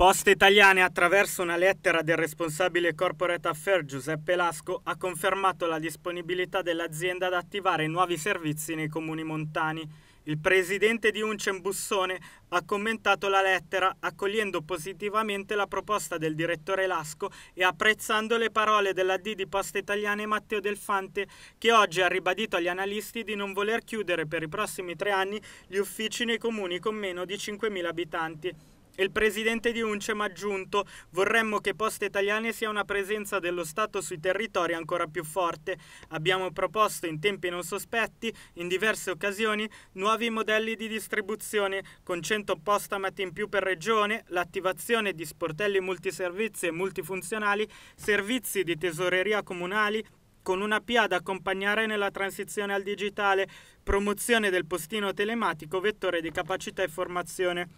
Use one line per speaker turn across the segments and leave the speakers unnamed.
Poste Italiane, attraverso una lettera del responsabile corporate affair Giuseppe Lasco, ha confermato la disponibilità dell'azienda ad attivare nuovi servizi nei comuni montani. Il presidente di Uncem Bussone ha commentato la lettera accogliendo positivamente la proposta del direttore Lasco e apprezzando le parole della D di Poste Italiane Matteo Delfante che oggi ha ribadito agli analisti di non voler chiudere per i prossimi tre anni gli uffici nei comuni con meno di 5.000 abitanti il presidente di Uncem ha aggiunto vorremmo che Poste Italiane sia una presenza dello Stato sui territori ancora più forte. Abbiamo proposto in tempi non sospetti, in diverse occasioni, nuovi modelli di distribuzione con 100 postamati in più per regione, l'attivazione di sportelli multiservizi e multifunzionali, servizi di tesoreria comunali, con una PIA da accompagnare nella transizione al digitale, promozione del postino telematico, vettore di capacità e formazione.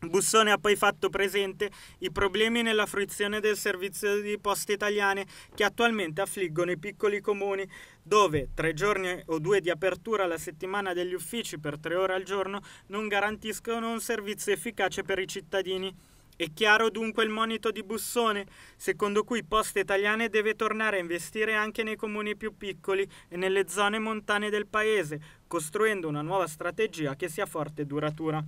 Bussone ha poi fatto presente i problemi nella fruizione del servizio di poste italiane che attualmente affliggono i piccoli comuni, dove tre giorni o due di apertura alla settimana degli uffici per tre ore al giorno non garantiscono un servizio efficace per i cittadini. È chiaro dunque il monito di Bussone, secondo cui Poste Italiane deve tornare a investire anche nei comuni più piccoli e nelle zone montane del paese, costruendo una nuova strategia che sia forte e duratura.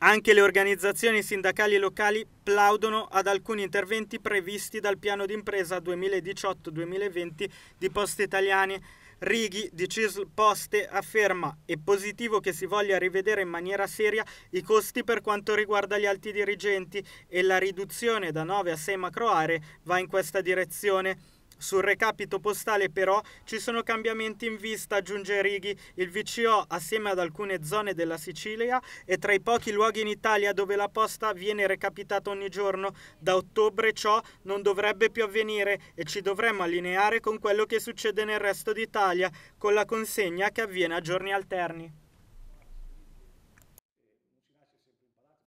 Anche le organizzazioni sindacali locali plaudono ad alcuni interventi previsti dal piano d'impresa 2018-2020 di Poste Italiane. Righi di Cisl Poste afferma è positivo che si voglia rivedere in maniera seria i costi per quanto riguarda gli alti dirigenti e la riduzione da 9 a 6 macroaree va in questa direzione. Sul recapito postale però ci sono cambiamenti in vista aggiunge Righi. il VCO assieme ad alcune zone della Sicilia è tra i pochi luoghi in Italia dove la posta viene recapitata ogni giorno. Da ottobre ciò non dovrebbe più avvenire e ci dovremmo allineare con quello che succede nel resto d'Italia, con la consegna che avviene a giorni alterni.